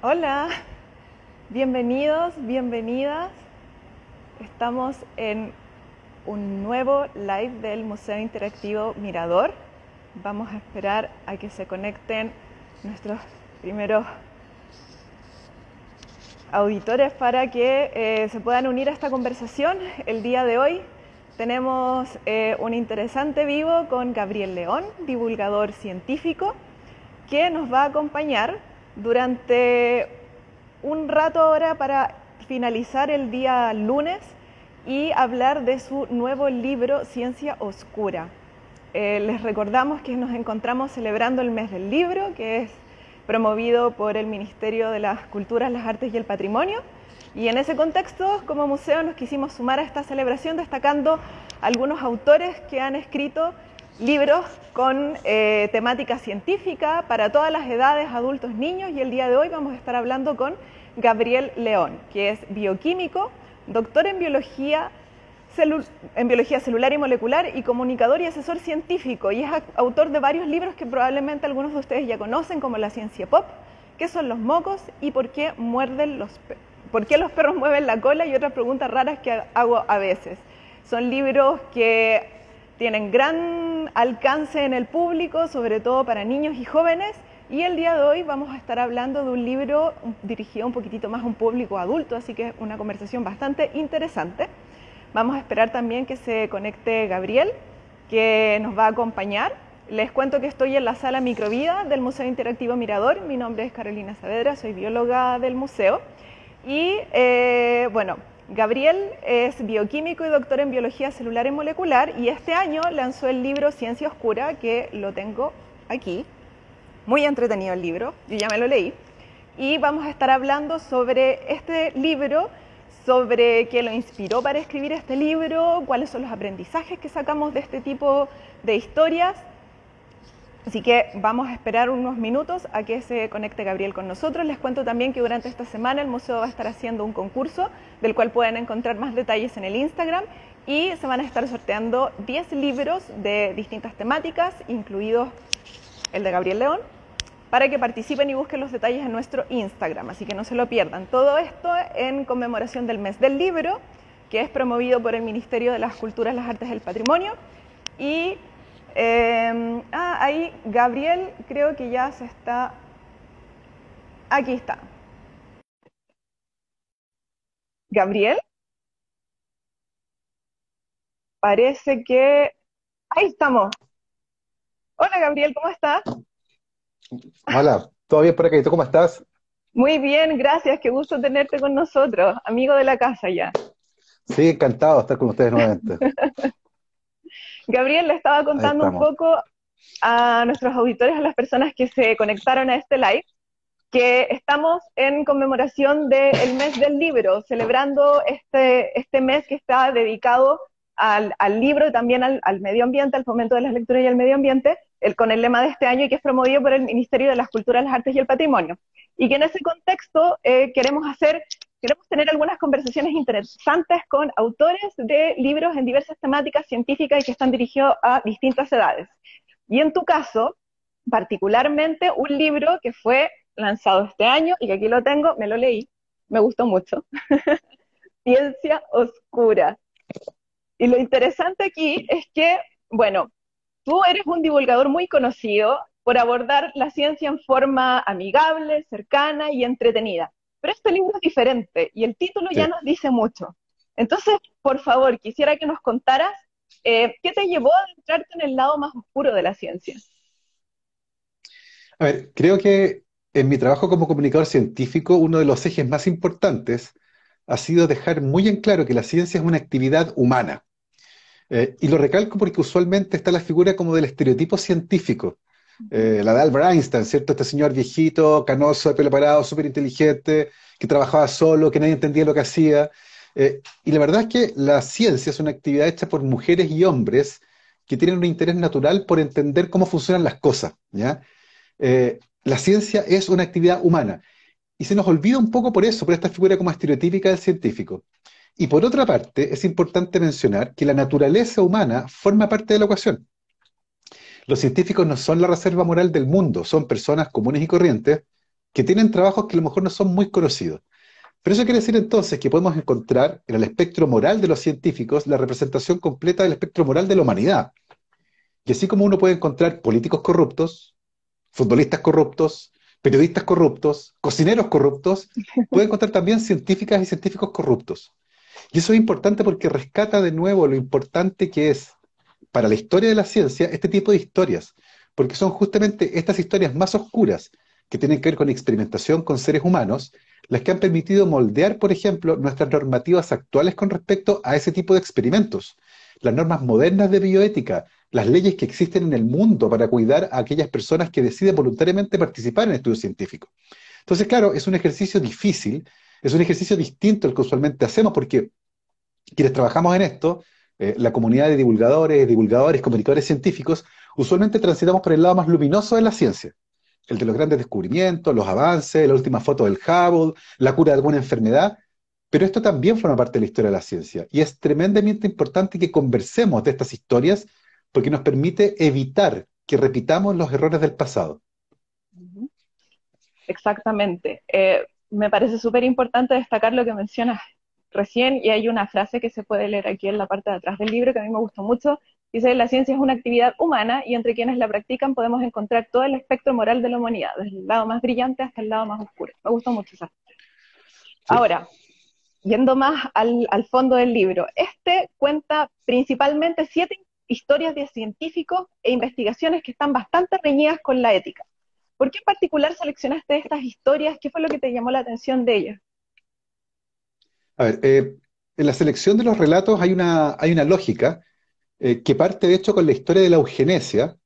Hola, bienvenidos, bienvenidas. Estamos en un nuevo live del Museo Interactivo Mirador. Vamos a esperar a que se conecten nuestros primeros auditores para que eh, se puedan unir a esta conversación. El día de hoy tenemos eh, un interesante vivo con Gabriel León, divulgador científico, que nos va a acompañar durante un rato ahora para finalizar el día lunes y hablar de su nuevo libro Ciencia Oscura. Eh, les recordamos que nos encontramos celebrando el mes del libro, que es promovido por el Ministerio de las Culturas, las Artes y el Patrimonio. Y en ese contexto, como museo, nos quisimos sumar a esta celebración destacando algunos autores que han escrito libros con eh, temática científica para todas las edades, adultos, niños, y el día de hoy vamos a estar hablando con Gabriel León, que es bioquímico, doctor en biología, en biología celular y molecular y comunicador y asesor científico, y es autor de varios libros que probablemente algunos de ustedes ya conocen, como La ciencia pop, ¿qué son los mocos y por qué muerden los ¿Por qué los perros mueven la cola? Y otras preguntas raras que hago a veces. Son libros que tienen gran alcance en el público, sobre todo para niños y jóvenes. Y el día de hoy vamos a estar hablando de un libro dirigido un poquitito más a un público adulto, así que es una conversación bastante interesante. Vamos a esperar también que se conecte Gabriel, que nos va a acompañar. Les cuento que estoy en la sala Microvida del Museo Interactivo Mirador. Mi nombre es Carolina Saavedra, soy bióloga del museo. Y eh, bueno, Gabriel es bioquímico y doctor en biología celular y molecular y este año lanzó el libro Ciencia Oscura, que lo tengo aquí. Muy entretenido el libro, yo ya me lo leí. Y vamos a estar hablando sobre este libro, sobre qué lo inspiró para escribir este libro, cuáles son los aprendizajes que sacamos de este tipo de historias Así que vamos a esperar unos minutos a que se conecte Gabriel con nosotros. Les cuento también que durante esta semana el museo va a estar haciendo un concurso del cual pueden encontrar más detalles en el Instagram y se van a estar sorteando 10 libros de distintas temáticas, incluidos el de Gabriel León, para que participen y busquen los detalles en nuestro Instagram, así que no se lo pierdan. Todo esto en conmemoración del mes del libro, que es promovido por el Ministerio de las Culturas, las Artes y el Patrimonio y Em, ah, ahí Gabriel creo que ya se está... Aquí está. Gabriel. Parece que... Ahí estamos. Hola Gabriel, ¿cómo estás? Hola, todavía bien por aquí, tú cómo estás? Muy bien, gracias, qué gusto tenerte con nosotros, amigo de la casa ya. Sí, encantado de estar con ustedes nuevamente. Gabriel le estaba contando un poco a nuestros auditores, a las personas que se conectaron a este live, que estamos en conmemoración del mes del libro, celebrando este, este mes que está dedicado al, libro y también al, medio ambiente, al fomento de las lecturas y al medio ambiente, el, con el lema de este año y que es promovido por el Ministerio de las Culturas, las Artes y el Patrimonio. Y que en ese contexto eh, queremos hacer Queremos tener algunas conversaciones interesantes con autores de libros en diversas temáticas científicas y que están dirigidos a distintas edades. Y en tu caso, particularmente un libro que fue lanzado este año y que aquí lo tengo, me lo leí, me gustó mucho. Ciencia Oscura. Y lo interesante aquí es que, bueno, tú eres un divulgador muy conocido por abordar la ciencia en forma amigable, cercana y entretenida. Pero este libro es diferente y el título ya nos dice mucho. Entonces, por favor, quisiera que nos contaras eh, qué te llevó a adentrarte en el lado más oscuro de la ciencia. A ver, creo que en mi trabajo como comunicador científico, uno de los ejes más importantes ha sido dejar muy en claro que la ciencia es una actividad humana. Eh, y lo recalco porque usualmente está la figura como del estereotipo científico, eh, la de Albert Einstein, ¿cierto? Este señor viejito, canoso, de pelo parado, súper inteligente, que trabajaba solo, que nadie entendía lo que hacía. Eh, y la verdad es que la ciencia es una actividad hecha por mujeres y hombres que tienen un interés natural por entender cómo funcionan las cosas, eh, la ciencia es una actividad humana. Y se nos olvida un poco por eso, por esta figura como estereotípica del científico. Y por otra parte, es importante mencionar que la naturaleza humana forma parte de la ecuación los científicos no son la reserva moral del mundo, son personas comunes y corrientes que tienen trabajos que a lo mejor no son muy conocidos. Pero eso quiere decir entonces que podemos encontrar en el espectro moral de los científicos la representación completa del espectro moral de la humanidad. Y así como uno puede encontrar políticos corruptos, futbolistas corruptos, periodistas corruptos, cocineros corruptos, puede encontrar también científicas y científicos corruptos. Y eso es importante porque rescata de nuevo lo importante que es para la historia de la ciencia este tipo de historias, porque son justamente estas historias más oscuras que tienen que ver con experimentación con seres humanos, las que han permitido moldear, por ejemplo, nuestras normativas actuales con respecto a ese tipo de experimentos, las normas modernas de bioética, las leyes que existen en el mundo para cuidar a aquellas personas que deciden voluntariamente participar en estudios científicos. Entonces, claro, es un ejercicio difícil, es un ejercicio distinto al que usualmente hacemos, porque quienes trabajamos en esto, eh, la comunidad de divulgadores, divulgadores, comunicadores científicos, usualmente transitamos por el lado más luminoso de la ciencia, el de los grandes descubrimientos, los avances, la última foto del Hubble, la cura de alguna enfermedad, pero esto también forma parte de la historia de la ciencia y es tremendamente importante que conversemos de estas historias porque nos permite evitar que repitamos los errores del pasado. Exactamente. Eh, me parece súper importante destacar lo que mencionas recién y hay una frase que se puede leer aquí en la parte de atrás del libro que a mí me gustó mucho. Dice, la ciencia es una actividad humana y entre quienes la practican podemos encontrar todo el espectro moral de la humanidad, desde el lado más brillante hasta el lado más oscuro. Me gustó mucho esa. Ahora, yendo más al, al, fondo del libro, este cuenta principalmente siete historias de científicos e investigaciones que están bastante reñidas con la ética. ¿Por qué en particular seleccionaste estas historias? ¿Qué fue lo que te llamó la atención de ellas? A ver, eh, en la selección de los relatos hay una, hay una lógica eh, que parte de hecho con la historia de la eugenesia,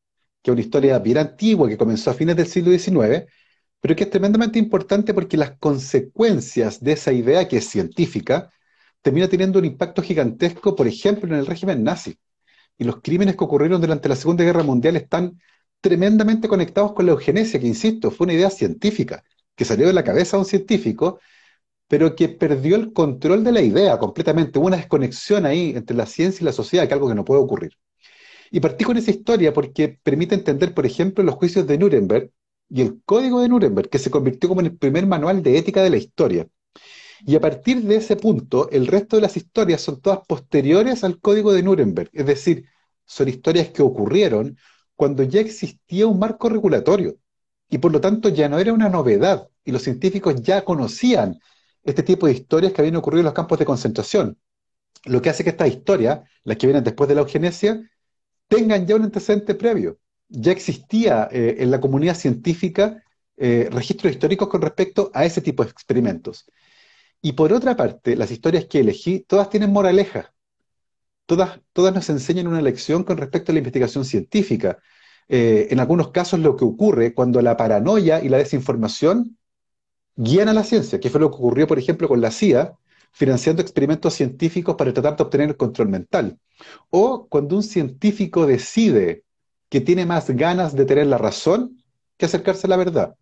que es una historia bien antigua que comenzó a fines del siglo XIX, pero que es tremendamente importante porque las consecuencias de esa idea que es científica termina teniendo un impacto gigantesco, por ejemplo, en el régimen nazi. Y los crímenes que ocurrieron durante la Segunda Guerra Mundial están tremendamente conectados con la eugenesia, que insisto, fue una idea científica, que salió de la cabeza de un científico pero que perdió el control de la idea completamente. Hubo una desconexión ahí entre la ciencia y la sociedad, que es algo que no puede ocurrir. Y partí con esa historia porque permite entender, por ejemplo, los juicios de Nuremberg y el código de Nuremberg, que se convirtió como en el primer manual de ética de la historia. Y a partir de ese punto, el resto de las historias son todas posteriores al código de Nuremberg, es decir, son historias que ocurrieron cuando ya existía un marco regulatorio y por lo tanto ya no era una novedad y los científicos ya conocían este tipo de historias que habían ocurrido en los campos de concentración. Lo que hace que estas historias, las que vienen después de la eugenesia, tengan ya un antecedente previo. Ya existía eh, en la comunidad científica eh, registros históricos con respecto a ese tipo de experimentos. Y por otra parte, las historias que elegí, todas tienen moraleja. Todas, todas nos enseñan una lección con respecto a la investigación científica. Eh, en algunos casos lo que ocurre cuando la paranoia y la desinformación guían a la ciencia, que fue lo que ocurrió, por ejemplo, con la CIA, financiando experimentos científicos para tratar de obtener el control mental. O cuando un científico decide que tiene más ganas de tener la razón que acercarse a la verdad,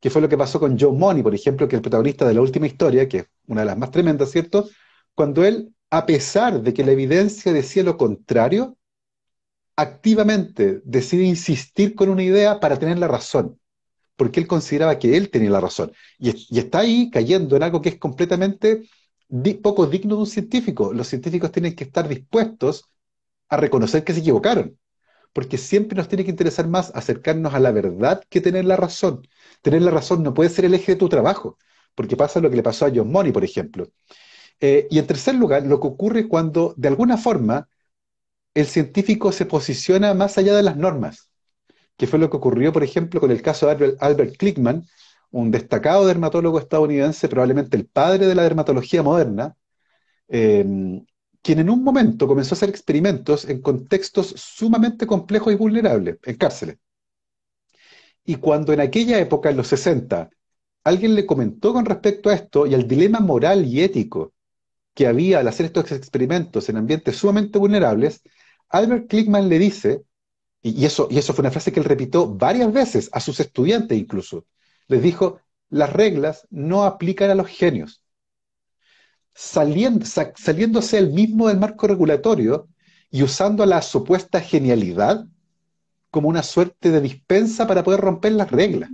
que fue lo que pasó con Joe Money, por ejemplo, que es el protagonista de la última historia, que es una de las más tremendas, ¿cierto? Cuando él, a pesar de que la evidencia decía lo contrario, activamente decide insistir con una idea para tener la razón porque él consideraba que él tenía la razón. Y, está ahí cayendo en algo que es completamente poco digno de un científico. Los científicos tienen que estar dispuestos a reconocer que se equivocaron, porque siempre nos tiene que interesar más acercarnos a la verdad que tener la razón. Tener la razón no puede ser el eje de tu trabajo, porque pasa lo que le pasó a John Money, por ejemplo. Eh, y en tercer lugar, lo que ocurre cuando, de alguna forma, el científico se posiciona más allá de las normas que fue lo que ocurrió, por ejemplo, con el caso de Albert Klickman, un destacado dermatólogo estadounidense, probablemente el padre de la dermatología moderna, em, quien en un momento comenzó a hacer experimentos en contextos sumamente complejos y vulnerables, en cárceles. Y cuando en aquella época, en los 60, alguien le comentó con respecto a esto y al dilema moral y ético que había al hacer estos experimentos en ambientes sumamente vulnerables, Albert Klickman le dice y, eso, y eso fue una frase que él repitió varias veces a sus estudiantes incluso. Les dijo, las reglas no aplican a los genios. saliéndose él mismo del marco regulatorio y usando la supuesta genialidad como una suerte de dispensa para poder romper las reglas,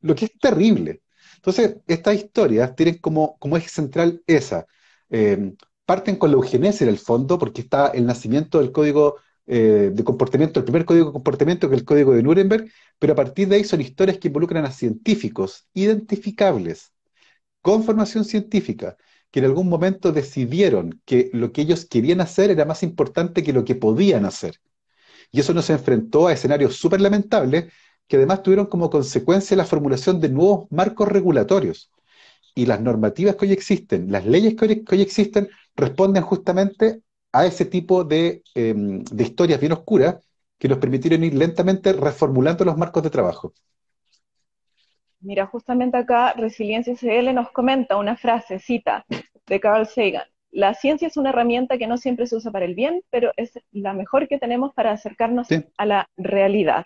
lo que es terrible. Entonces, estas historias tienen como, eje central esa. Eh, parten con la eugenesia en el fondo, porque está el nacimiento del código eh, de comportamiento, el primer código de comportamiento que es el código de Nuremberg, pero a partir de ahí son historias que involucran a científicos identificables, con formación científica, que en algún momento decidieron que lo que ellos querían hacer era más importante que lo que podían hacer. Y eso nos enfrentó a escenarios súper lamentables que además tuvieron como consecuencia la formulación de nuevos marcos regulatorios. Y las normativas que hoy existen, las leyes que hoy, que hoy existen, responden justamente a ese tipo em, de, historias bien oscuras que nos permitieron ir lentamente reformulando los marcos de trabajo. Mira, justamente acá Resiliencia CL nos comenta una frase, cita, de Carl Sagan. La ciencia es una herramienta que no siempre se usa para el bien, pero es la mejor que tenemos para acercarnos a la realidad.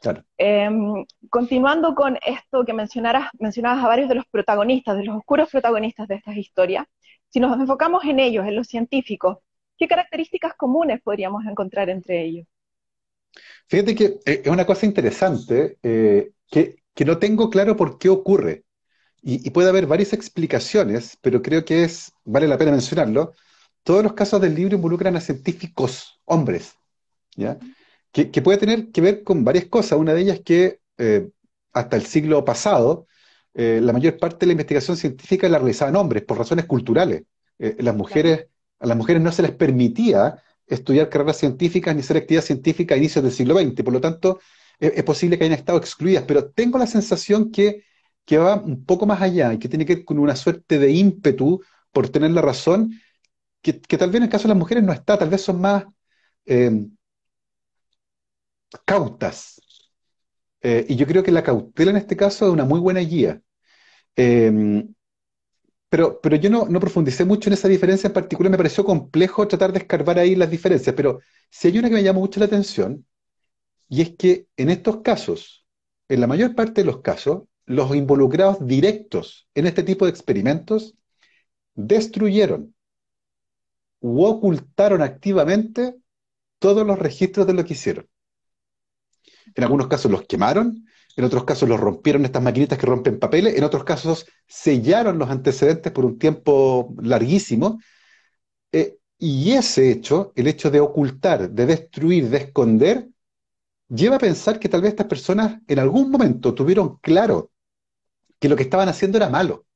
Claro. Em, continuando con esto que mencionabas a varios de los protagonistas, de los oscuros protagonistas de estas historias, si nos enfocamos en ellos, en los científicos, ¿qué características comunes podríamos encontrar entre ellos? Fíjate que eh, es una cosa interesante eh, que, no tengo claro por qué ocurre. Y, puede haber varias explicaciones, pero creo que es, vale la pena mencionarlo. Todos los casos del libro involucran a científicos, hombres, Que, puede tener que ver con varias cosas. Una de ellas que eh, hasta el siglo pasado eh, la mayor parte de la investigación científica la realizaban hombres, por razones culturales. Eh, las mujeres, a las mujeres no se les permitía estudiar carreras científicas ni ser actividad científica a inicios del siglo XX, por lo tanto, e-, es posible que hayan estado excluidas, pero tengo la sensación que, va un poco más allá y que tiene que ver con una suerte de ímpetu por tener la razón, que, que tal vez en el caso de las mujeres no está, tal vez son más eh, cautas eh, y yo creo que la cautela en este caso es una muy buena guía. Em, pero, pero yo no, no, profundicé mucho en esa diferencia en particular, me pareció complejo tratar de escarbar ahí las diferencias, pero si hay una que me llama mucho la atención, y es que en estos casos, en la mayor parte de los casos, los involucrados directos en este tipo de experimentos destruyeron u ocultaron activamente todos los registros de lo que hicieron. En algunos casos los quemaron, en otros casos los rompieron estas maquinitas que rompen papeles, en otros casos sellaron los antecedentes por un tiempo larguísimo. Eh, y ese hecho, el hecho de ocultar, de destruir, de esconder, lleva a pensar que tal vez estas personas en algún momento tuvieron claro que lo que estaban haciendo era malo. O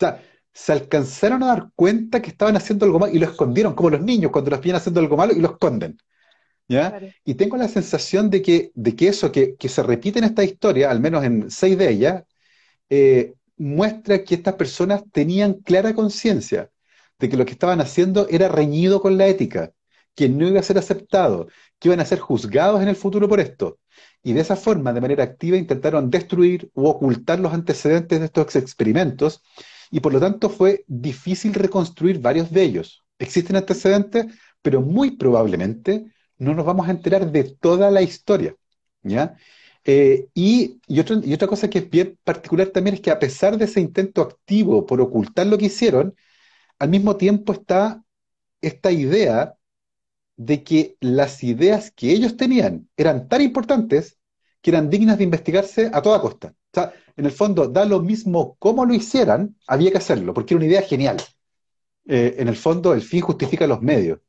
sea, se alcanzaron a dar cuenta que estaban haciendo algo malo y lo escondieron, como los niños cuando los vienen haciendo algo malo y lo esconden. Y tengo la sensación de que, de que eso que, se repite en esta historia, al menos en seis de ellas, eh, muestra que estas personas tenían clara conciencia de que lo que estaban haciendo era reñido con la ética, que no iba a ser aceptado, que iban a ser juzgados en el futuro por esto. Y de esa forma, de manera activa, intentaron destruir u ocultar los antecedentes de estos experimentos y por lo tanto fue difícil reconstruir varios de ellos. Existen antecedentes, pero muy probablemente no nos vamos a enterar de toda la historia, ¿ya? Eh, y, otra cosa que es bien particular también es que a pesar de ese intento activo por ocultar lo que hicieron, al mismo tiempo está esta idea de que las ideas que ellos tenían eran tan importantes que eran dignas de investigarse a toda costa. O sea, en el fondo, da lo mismo cómo lo hicieran, había que hacerlo, porque era una idea genial. Eh, en el fondo, el fin justifica los medios.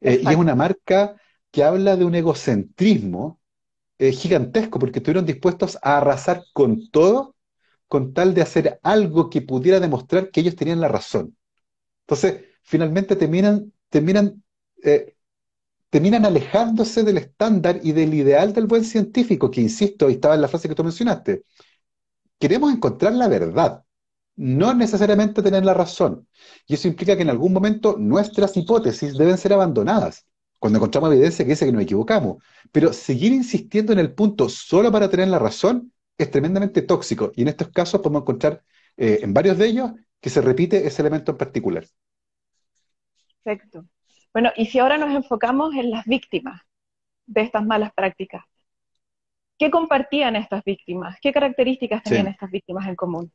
Eh, y es una marca que habla de un egocentrismo eh, gigantesco, porque estuvieron dispuestos a arrasar con todo con tal de hacer algo que pudiera demostrar que ellos tenían la razón. Entonces, finalmente terminan, terminan, eh, terminan alejándose del estándar y del ideal del buen científico, que insisto, estaba en la frase que tú mencionaste. Queremos encontrar la verdad, no necesariamente tener la razón. Y eso implica que en algún momento nuestras hipótesis deben ser abandonadas cuando encontramos evidencia que dice que nos equivocamos. Pero seguir insistiendo en el punto solo para tener la razón es tremendamente tóxico. Y en estos casos podemos encontrar eh, en varios de ellos que se repite ese elemento en particular. Perfecto. Bueno, y si ahora nos enfocamos en las víctimas de estas malas prácticas, ¿qué compartían estas víctimas? ¿Qué características tenían estas víctimas en común?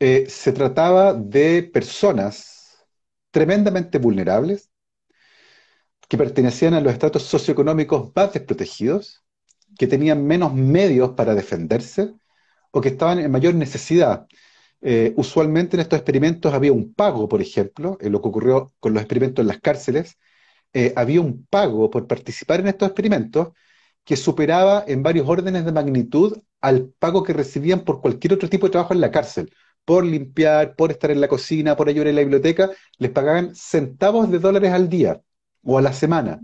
Eh, se trataba de personas tremendamente vulnerables, que pertenecían a los estratos socioeconómicos más desprotegidos, que tenían menos medios para defenderse o que estaban en mayor necesidad. Eh, usualmente en estos experimentos había un pago, por ejemplo, en lo que ocurrió con los experimentos en las cárceles, eh, había un pago por participar en estos experimentos que superaba en varios órdenes de magnitud al pago que recibían por cualquier otro tipo de trabajo en la cárcel, por limpiar, por estar en la cocina, por ayudar en la biblioteca, les pagaban centavos de dólares al día o a la semana.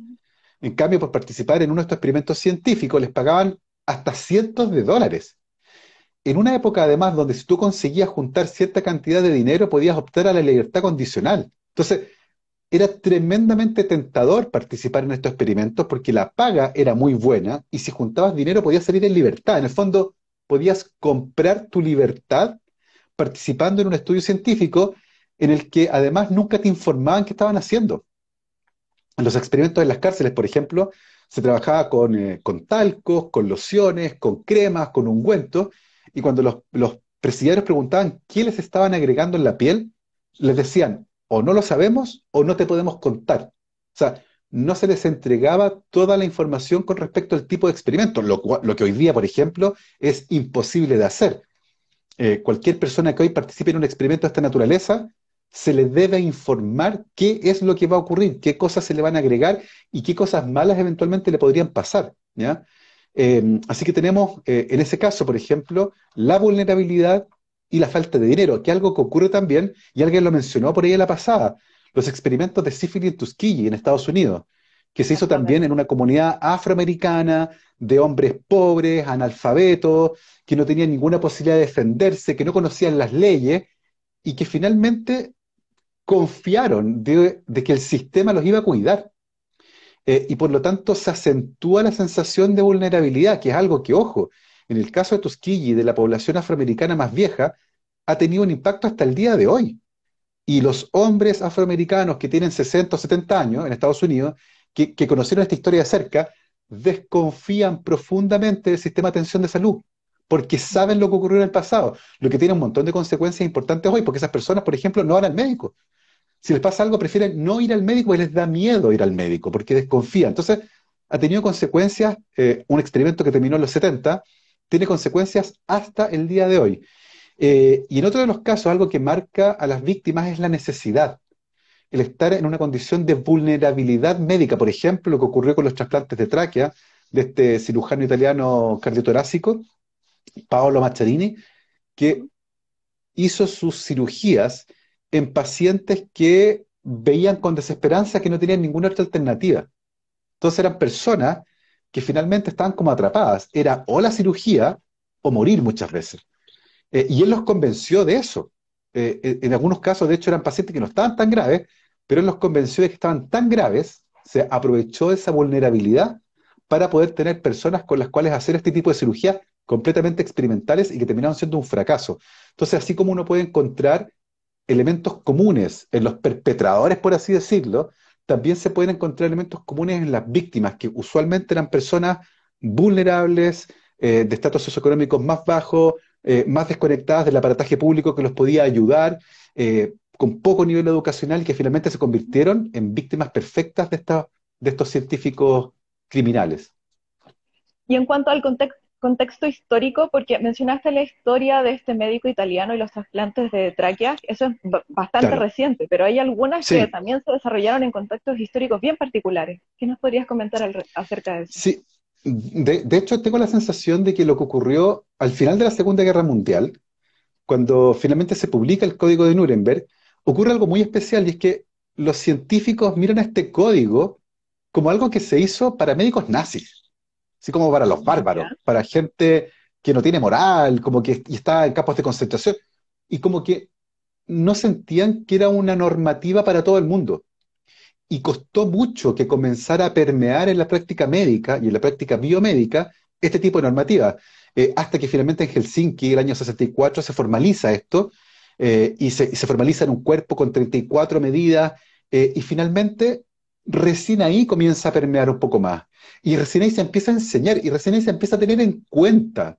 En cambio, por participar en uno de estos experimentos científicos les pagaban hasta cientos de dólares. En una época, además, donde si tú conseguías juntar cierta cantidad de dinero, podías optar a la libertad condicional. Entonces, era tremendamente tentador participar en estos experimentos porque la paga era muy buena y si juntabas dinero podías salir en libertad. En el fondo, podías comprar tu libertad participando en un estudio científico en el que además nunca te informaban qué estaban haciendo. En los experimentos en las cárceles, por ejemplo, se trabajaba con, eh, talcos, con lociones, con cremas, con ungüentos, y cuando los, presidiarios preguntaban qué les estaban agregando en la piel, les decían, o no lo sabemos o no te podemos contar. O sea, no se les entregaba toda la información con respecto al tipo de experimento, lo, que hoy día, por ejemplo, es imposible de hacer. Eh, cualquier persona que hoy participe en un experimento de esta naturaleza se le debe informar qué es lo que va a ocurrir, qué cosas se le van a agregar y qué cosas malas eventualmente le podrían pasar. ¿ya? Em, así que tenemos, eh, en ese caso, por ejemplo, la vulnerabilidad y la falta de dinero, que es algo que ocurre también, y alguien lo mencionó por ahí en la pasada, los experimentos de sífilis en Tuskegee, en Estados Unidos, que se hizo también en una comunidad afroamericana, de hombres pobres, analfabetos, que no tenían ninguna posibilidad de defenderse, que no conocían las leyes, y que finalmente confiaron de, que el sistema los iba a cuidar. Eh, y por lo tanto se acentúa la sensación de vulnerabilidad, que es algo que, ojo, en el caso de Tuskegee, de la población afroamericana más vieja, ha tenido un impacto hasta el día de hoy. Y los hombres afroamericanos que tienen 60 o 70 años en Estados Unidos, que, que conocieron esta historia de cerca, desconfían profundamente del sistema de atención de salud, porque saben lo que ocurrió en el pasado, lo que tiene un montón de consecuencias importantes hoy, porque esas personas, por ejemplo, no van al médico, si les pasa algo, prefieren no ir al médico y pues les da miedo ir al médico porque desconfían. Entonces, ha tenido consecuencias, eh, un experimento que terminó en los 70, tiene consecuencias hasta el día de hoy. Eh, y en otro de los casos, algo que marca a las víctimas es la necesidad, el estar en una condición de vulnerabilidad médica. Por ejemplo, lo que ocurrió con los trasplantes de tráquea de este cirujano italiano cardiotorácico, Paolo Macharini, que hizo sus cirugías en pacientes que veían con desesperanza que no tenían ninguna otra alternativa. Entonces eran personas que finalmente estaban como atrapadas. Era o la cirugía o morir muchas veces. Eh, y él los convenció de eso. Eh, eh, en algunos casos, de hecho, eran pacientes que no estaban tan graves, pero él los convenció de que estaban tan graves, se aprovechó de esa vulnerabilidad para poder tener personas con las cuales hacer este tipo de cirugías completamente experimentales y que terminaron siendo un fracaso. Entonces, así como uno puede encontrar elementos comunes en los perpetradores, por así decirlo, también se pueden encontrar elementos comunes en las víctimas, que usualmente eran personas vulnerables, eh, de estatus socioeconómicos más bajos, eh, más desconectadas del aparataje público que los podía ayudar, eh, con poco nivel educacional, y que finalmente se convirtieron en víctimas perfectas de, de estos científicos criminales. Y en cuanto al contexto contexto histórico, porque mencionaste la historia de este médico italiano y los trasplantes de tráqueas, eso es bastante reciente, pero hay algunas que también se desarrollaron en contextos históricos bien particulares. ¿Qué nos podrías comentar acerca de eso? Sí, de, hecho tengo la sensación de que lo que ocurrió al final de la Segunda Guerra Mundial, cuando finalmente se publica el Código de Nuremberg, ocurre algo muy especial y es que los científicos miran a este código como algo que se hizo para médicos nazis así como para los bárbaros, para gente que no tiene moral, como que está en campos de concentración, y como que no sentían que era una normativa para todo el mundo. Y costó mucho que comenzara a permear en la práctica médica y en la práctica biomédica este tipo de normativa, eh, hasta que finalmente en Helsinki, el año 64, se formaliza esto eh, y, se, formaliza en un cuerpo con 34 medidas eh, y finalmente recién ahí comienza a permear un poco más. Y recién ahí se empieza a enseñar y recién ahí se empieza a tener en cuenta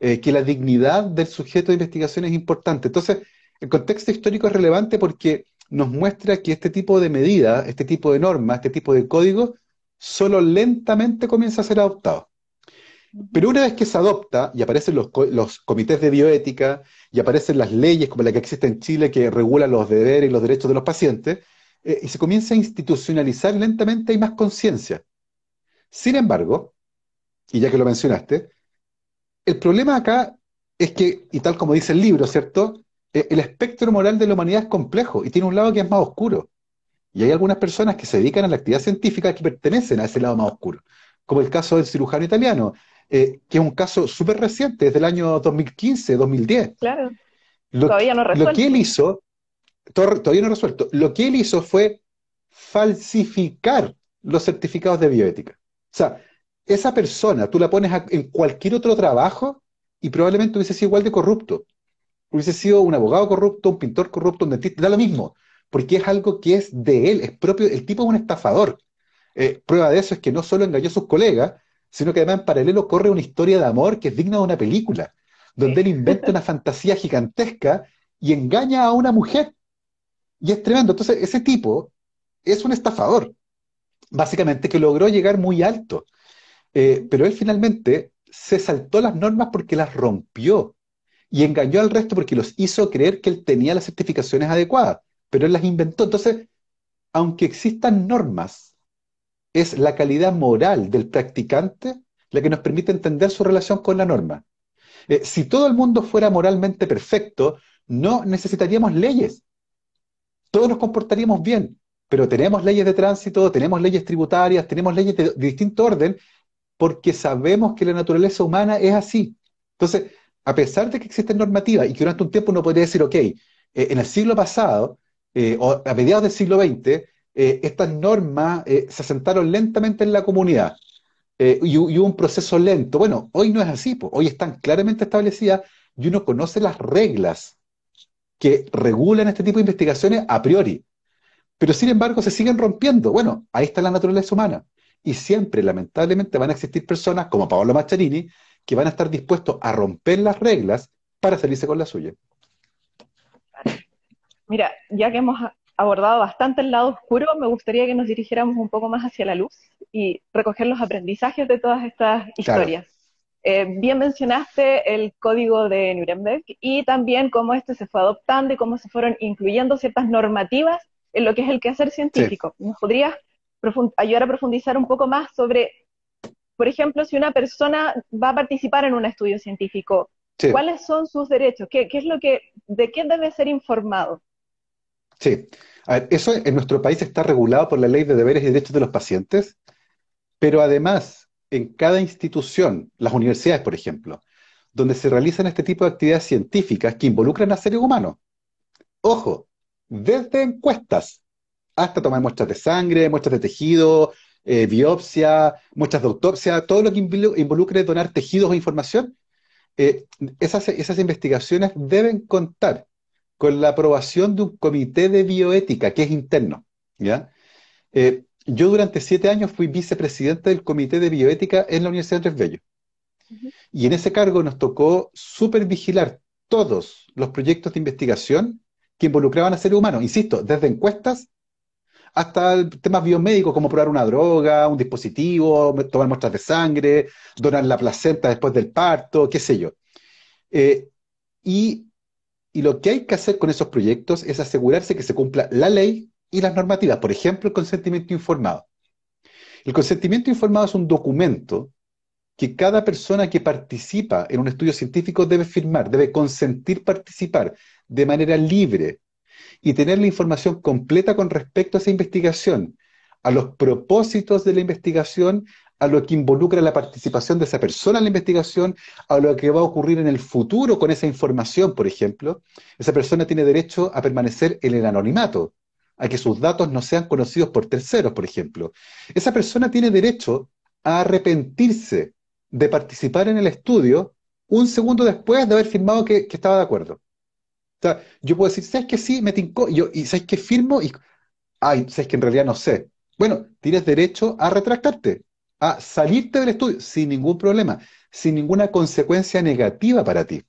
eh, que la dignidad del sujeto de investigación es importante. Entonces, el contexto histórico es relevante porque nos muestra que este tipo de medidas, este tipo de normas, este tipo de códigos, solo lentamente comienza a ser adoptado. Pero una vez que se adopta y aparecen los, comités de bioética y aparecen las leyes como la que existe en Chile que regula los deberes y los derechos de los pacientes, eh, y se comienza a institucionalizar lentamente hay más conciencia. Sin embargo, y ya que lo mencionaste, el problema acá es que, y tal como dice el libro, ¿cierto? Eh, el espectro moral de la humanidad es complejo y tiene un lado que es más oscuro. Y hay algunas personas que se dedican a la actividad científica que pertenecen a ese lado más oscuro, como el caso del cirujano italiano, eh, que es un caso súper reciente, desde el año 2015, 2010. Claro. todavía no resuelto. Lo que él hizo, todavía no resuelto, lo que él hizo fue falsificar los certificados de bioética o sea, esa persona, tú la pones en cualquier otro trabajo y probablemente hubiese sido igual de corrupto. Hubiese sido un abogado corrupto, un pintor corrupto, un dentista, da lo mismo, porque es algo que es de él, es propio, el tipo es un estafador. Eh, prueba de eso es que no solo engañó a sus colegas, sino que además en paralelo corre una historia de amor que es digna de una película, donde él inventa una fantasía gigantesca y engaña a una mujer. Y es tremendo. Entonces, ese tipo es un estafador básicamente que logró llegar muy alto. Eh, pero él finalmente se saltó las normas porque las rompió y engañó al resto porque los hizo creer que él tenía las certificaciones adecuadas, pero él las inventó. Entonces, aunque existan normas, es la calidad moral del practicante la que nos permite entender su relación con la norma. Eh, si todo el mundo fuera moralmente perfecto, no necesitaríamos leyes. Todos nos comportaríamos bien pero tenemos leyes de tránsito, tenemos leyes tributarias, tenemos leyes de, distinto orden, porque sabemos que la naturaleza humana es así. Entonces, a pesar de que existen normativas y que durante un tiempo uno podría decir, ok, eh, en el siglo pasado, eh, o a mediados del siglo XX, eh, estas normas se asentaron lentamente en la comunidad y, y, hubo un proceso lento. Bueno, hoy no es así, hoy están claramente establecidas y uno conoce las reglas que regulan este tipo de investigaciones a priori. Pero sin embargo se siguen rompiendo. Bueno, ahí está la naturaleza humana. Y siempre, lamentablemente, van a existir personas como Paolo Macharini que van a estar dispuestos a romper las reglas para salirse con la suya. Mira, ya que hemos abordado bastante el lado oscuro, me gustaría que nos dirigiéramos un poco más hacia la luz y recoger los aprendizajes de todas estas historias. Eh, bien mencionaste el código de Nuremberg y también cómo este se fue adoptando y cómo se fueron incluyendo ciertas normativas en lo que es el quehacer científico. ¿Nos podrías ayudar a profundizar un poco más sobre, por ejemplo, si una persona va a participar en un estudio científico, cuáles son sus derechos? ¿Qué, es lo que, ¿De qué debe ser informado? Sí, eso en nuestro país está regulado por la Ley de Deberes y Derechos de los Pacientes, pero además en cada institución, las universidades, por ejemplo, donde se realizan este tipo de actividades científicas que involucran a seres humanos. Ojo, desde encuestas hasta tomar muestras de sangre, muestras de tejido, eh, biopsia, muestras de autopsia, todo lo que involucre donar tejidos o información, eh, esas, investigaciones deben contar con la aprobación de un comité de bioética que es interno. Eh, yo durante siete años fui vicepresidente del comité de bioética en la Universidad de Andrés Bello. Y en ese cargo nos tocó supervigilar todos los proyectos de investigación que involucraban a seres humanos, insisto, desde encuestas hasta temas biomédicos como probar una droga, un dispositivo, tomar muestras de sangre, donar la placenta después del parto, qué sé yo. Eh, y, y lo que hay que hacer con esos proyectos es asegurarse que se cumpla la ley y las normativas, por ejemplo, el consentimiento informado. El consentimiento informado es un documento que cada persona que participa en un estudio científico debe firmar, debe consentir participar, de manera libre y tener la información completa con respecto a esa investigación, a los propósitos de la investigación, a lo que involucra la participación de esa persona en la investigación, a lo que va a ocurrir en el futuro con esa información, por ejemplo, esa persona tiene derecho a permanecer en el anonimato, a que sus datos no sean conocidos por terceros, por ejemplo. Esa persona tiene derecho a arrepentirse de participar en el estudio un segundo después de haber firmado que, que estaba de acuerdo sea, yo puedo decir, ¿sabes que sí? Me tincó. Y, yo, ¿sabes que firmo? Y, ay, ¿sabes que en realidad no sé? Bueno, tienes derecho a retractarte, a salirte del estudio sin ningún problema, sin ninguna consecuencia negativa para ti.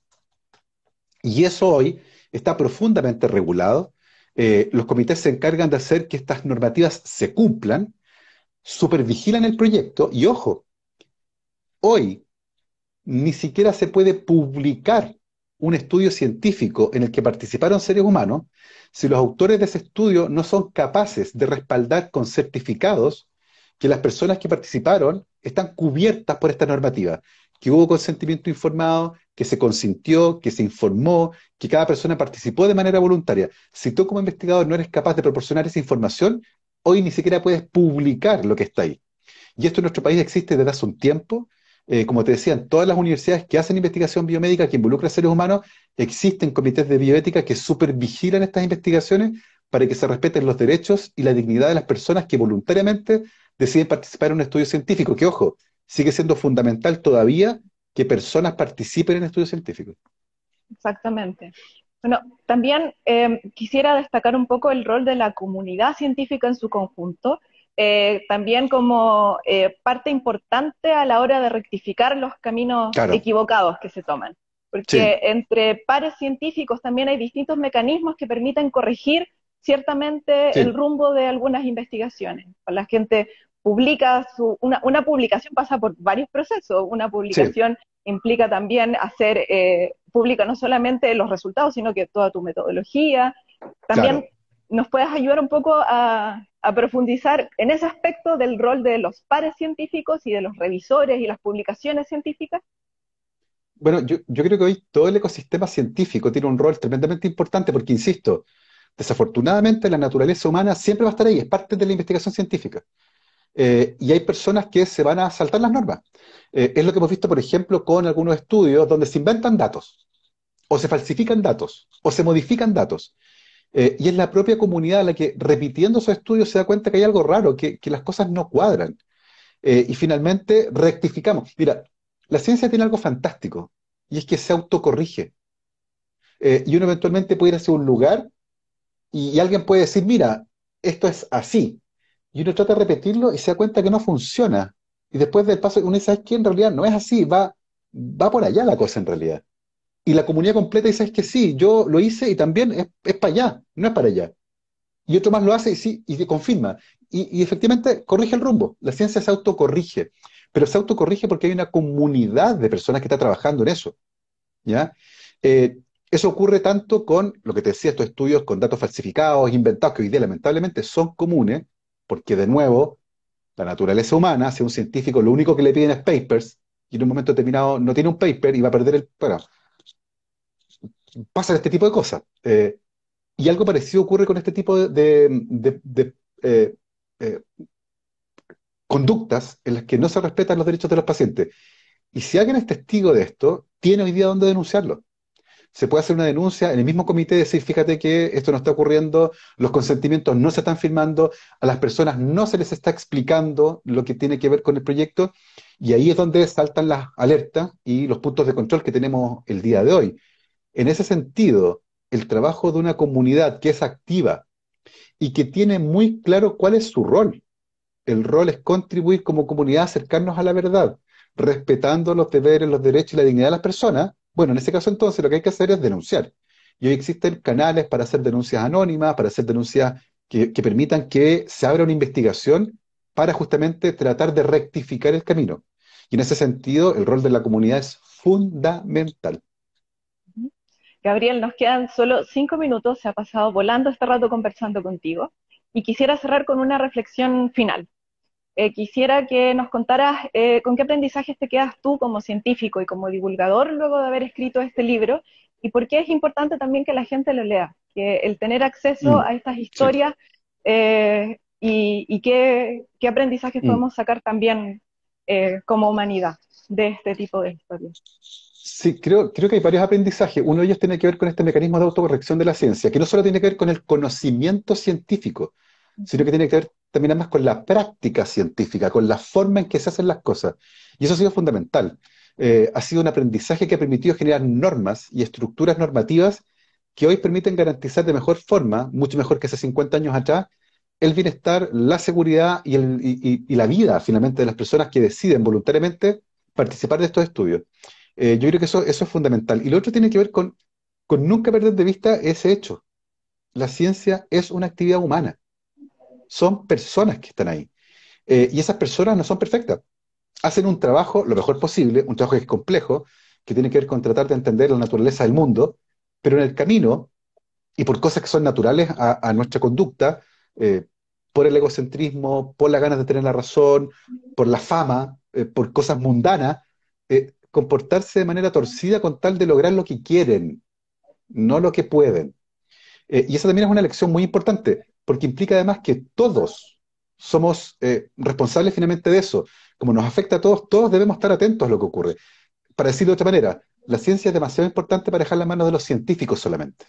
Y eso hoy está profundamente regulado. Eh, los comités se encargan de hacer que estas normativas se cumplan, supervigilan el proyecto y ojo, hoy ni siquiera se puede publicar un estudio científico en el que participaron seres humanos, si los autores de ese estudio no son capaces de respaldar con certificados que las personas que participaron están cubiertas por esta normativa, que hubo consentimiento informado, que se consintió, que se informó, que cada persona participó de manera voluntaria. Si tú como investigador no eres capaz de proporcionar esa información, hoy ni siquiera puedes publicar lo que está ahí. Y esto en nuestro país existe desde hace un tiempo, eh, como te decía, en todas las universidades que hacen investigación biomédica que involucra a seres humanos, existen comités de bioética que supervigilan estas investigaciones para que se respeten los derechos y la dignidad de las personas que voluntariamente deciden participar en un estudio científico. Que ojo, sigue siendo fundamental todavía que personas participen en estudios científicos. Exactamente. Bueno, también eh, quisiera destacar un poco el rol de la comunidad científica en su conjunto, eh, también como eh, parte importante a la hora de rectificar los caminos equivocados que se toman. Porque entre pares científicos también hay distintos mecanismos que permiten corregir ciertamente el rumbo de algunas investigaciones. La gente publica su, una, una publicación pasa por varios procesos. Una publicación implica también hacer eh, pública no solamente los resultados, sino que toda tu metodología. También nos puedes ayudar un poco a, profundizar en ese aspecto del rol de los pares científicos y de los revisores y las publicaciones científicas? Bueno, yo, creo que hoy todo el ecosistema científico tiene un rol tremendamente importante porque, insisto, desafortunadamente la naturaleza humana siempre va a estar ahí, es parte de la investigación científica. Eh, y hay personas que se van a saltar las normas. Eh, es lo que hemos visto, por ejemplo, con algunos estudios donde se inventan datos, o se falsifican datos, o se modifican datos. Eh, y es la propia comunidad la que, repitiendo su estudio, se da cuenta que hay algo raro, que, las cosas no cuadran. Eh, y finalmente rectificamos. Mira, la ciencia tiene algo fantástico, y es que se autocorrige. Eh, y uno eventualmente puede ir hacia un lugar y, alguien puede decir, mira, esto es así. Y uno trata de repetirlo y se da cuenta que no funciona. Y después del paso, uno dice, es En realidad no es así, va, va por allá la cosa en realidad. Y la comunidad completa dice, es que sí, yo lo hice y también es, para allá, no es para allá. Y otro más lo hace y, sí, y confirma. Y, efectivamente corrige el rumbo. La ciencia se autocorrige, pero se autocorrige porque hay una comunidad de personas que está trabajando en eso. ¿ya? Eh, eso ocurre tanto con lo que te decía, estos estudios con datos falsificados, inventados, que hoy día lamentablemente son comunes, porque de nuevo, la naturaleza humana, si un científico lo único que le piden es papers, y en un momento determinado no tiene un paper y va a perder el, pasan este tipo de cosas. Eh, y algo parecido ocurre con este tipo de, eh, eh, conductas en las que no se respetan los derechos de los pacientes. Y si alguien es testigo de esto, tiene hoy día dónde denunciarlo. Se puede hacer una denuncia en el mismo comité y decir, fíjate que esto no está ocurriendo, los consentimientos no se están firmando, a las personas no se les está explicando lo que tiene que ver con el proyecto, y ahí es donde saltan las alertas y los puntos de control que tenemos el día de hoy. En ese sentido, el trabajo de una comunidad que es activa y que tiene muy claro cuál es su rol. El rol es contribuir como comunidad a acercarnos a la verdad, respetando los deberes, los derechos y la dignidad de las personas. Bueno, en ese caso entonces lo que hay que hacer es denunciar. Y hoy existen canales para hacer denuncias anónimas, para hacer denuncias que, que permitan que se abra una investigación para justamente tratar de rectificar el camino. Y en ese sentido, el rol de la comunidad es fundamental. Gabriel, nos quedan solo cinco minutos, se ha pasado volando este rato conversando contigo y quisiera cerrar con una reflexión final. Eh, quisiera que nos contaras eh, con qué aprendizajes te quedas tú como científico y como divulgador luego de haber escrito este libro y por qué es importante también que la gente lo lea, que el tener acceso mm, a estas historias eh, y, qué, aprendizajes mm. podemos sacar también como humanidad de este tipo de historias. Sí, creo, creo que hay varios aprendizajes. Uno de ellos tiene que ver con este mecanismo de autocorrección de la ciencia, que no solo tiene que ver con el conocimiento científico, sino que tiene que ver también además con la práctica científica, con la forma en que se hacen las cosas. Y eso ha sido fundamental. Eh, ha sido un aprendizaje que ha permitido generar normas y estructuras normativas que hoy permiten garantizar de mejor forma, mucho mejor que hace 50 años atrás, el bienestar, la seguridad y la vida finalmente de las personas que deciden voluntariamente participar de estos estudios. Eh, yo creo que eso, eso es fundamental. Y lo otro tiene que ver con, con nunca perder de vista ese hecho. La ciencia es una actividad humana. Son personas que están ahí. Eh, y esas personas no son perfectas. Hacen un trabajo lo mejor posible, un trabajo que es complejo, que tiene que ver con tratar de entender la naturaleza del mundo, pero en el camino, y por cosas que son naturales a, nuestra conducta, eh, por el egocentrismo, por las ganas de tener la razón, por la fama, por cosas mundanas, comportarse de manera torcida con tal de lograr lo que quieren, no lo que pueden. Eh, y esa también es una lección muy importante, porque implica además que todos somos eh, responsables finalmente de eso. Como nos afecta a todos, todos debemos estar atentos a lo que ocurre. Para decirlo de otra manera, la ciencia es demasiado importante para dejarla en manos de los científicos solamente.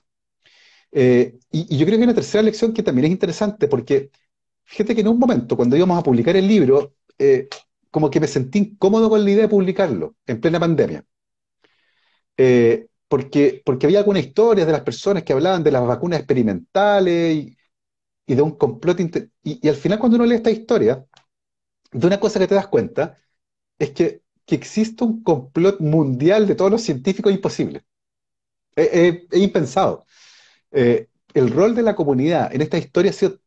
Eh, y, yo creo que hay una tercera lección que también es interesante, porque fíjate que en un momento, cuando íbamos a publicar el libro, como que me sentí incómodo con la idea de publicarlo en plena pandemia. Eh, porque, porque había algunas historias de las personas que hablaban de las vacunas experimentales y, de un complot. Y, al final, cuando uno lee esta historia, de una cosa que te das cuenta es que, existe un complot mundial de todos los científicos imposible. Eh, eh, es impensado. el rol de la comunidad en esta historia ha sido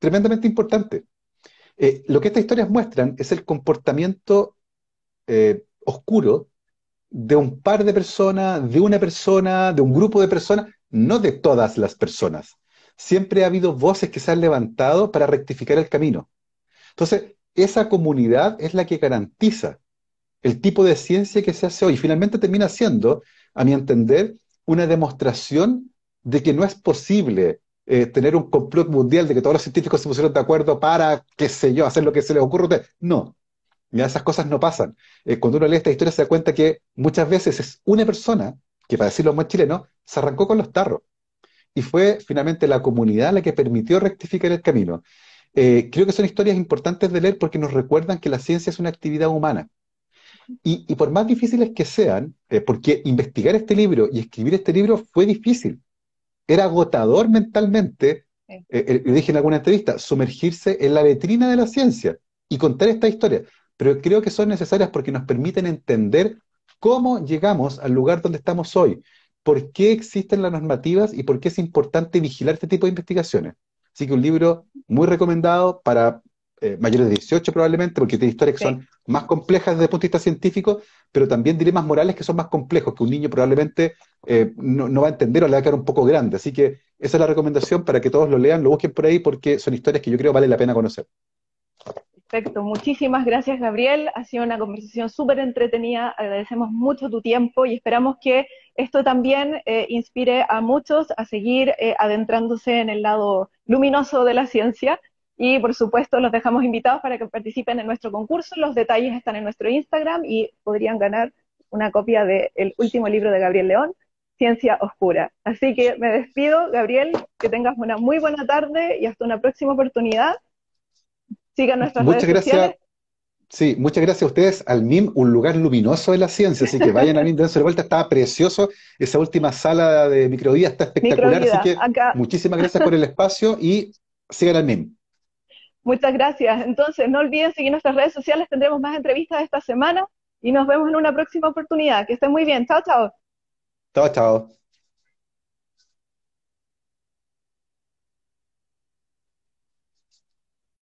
tremendamente importante. Eh, lo que estas historias muestran es el comportamiento eh, oscuro de un par de personas, de una persona, de un grupo de personas, no de todas las personas. Siempre ha habido voces que se han levantado para rectificar el camino. Entonces, esa comunidad es la que garantiza el tipo de ciencia que se hace hoy. Finalmente termina siendo, a mi entender, una demostración de que no es posible eh, tener un complot mundial de que todos los científicos se pusieron de acuerdo para, qué sé yo, hacer lo que se les ocurra a ustedes, No, ya esas cosas no pasan. Eh, cuando uno lee esta historia se da cuenta que muchas veces es una persona, que para decirlo más chileno, se arrancó con los tarros. Y fue finalmente la comunidad la que permitió rectificar el camino. Eh, creo que son historias importantes de leer porque nos recuerdan que la ciencia es una actividad humana. Y, por más difíciles que sean, porque investigar este libro y escribir este libro fue difícil, era agotador mentalmente, lo eh, eh, dije en alguna entrevista, sumergirse en la vetrina de la ciencia y contar esta historia. Pero creo que son necesarias porque nos permiten entender cómo llegamos al lugar donde estamos hoy, por qué existen las normativas y por qué es importante vigilar este tipo de investigaciones. Así que un libro muy recomendado para eh, mayores de 18 probablemente, porque tiene historias que son más complejas desde el punto de vista científico, pero también dilemas morales que son más complejos, que un niño probablemente eh, no, va a entender o le va a quedar un poco grande. Así que esa es la recomendación para que todos lo lean, lo busquen por ahí, porque son historias que yo creo vale la pena conocer. Perfecto, muchísimas gracias Gabriel, ha sido una conversación súper entretenida, agradecemos mucho tu tiempo y esperamos que esto también eh, inspire a muchos a seguir eh, adentrándose en el lado luminoso de la ciencia y por supuesto, los dejamos invitados para que participen en nuestro concurso. Los detalles están en nuestro Instagram y podrían ganar una copia del último libro de Gabriel León, Ciencia Oscura. Así que me despido, Gabriel, que tengas una muy buena tarde y hasta una próxima oportunidad. Sigan nuestras muchas gracias. Sí, muchas gracias a ustedes. Al MIM, un lugar luminoso de la ciencia, así que vayan a MIM, dense la vuelta, está precioso. Esa última sala de microvida está espectacular, así que muchísimas gracias por el espacio y sigan al MIM. Muchas gracias. Entonces, no olviden seguir nuestras redes sociales, tendremos más entrevistas esta semana y nos vemos en una próxima oportunidad. Que estén muy bien. Chao, chao. Chao, chao.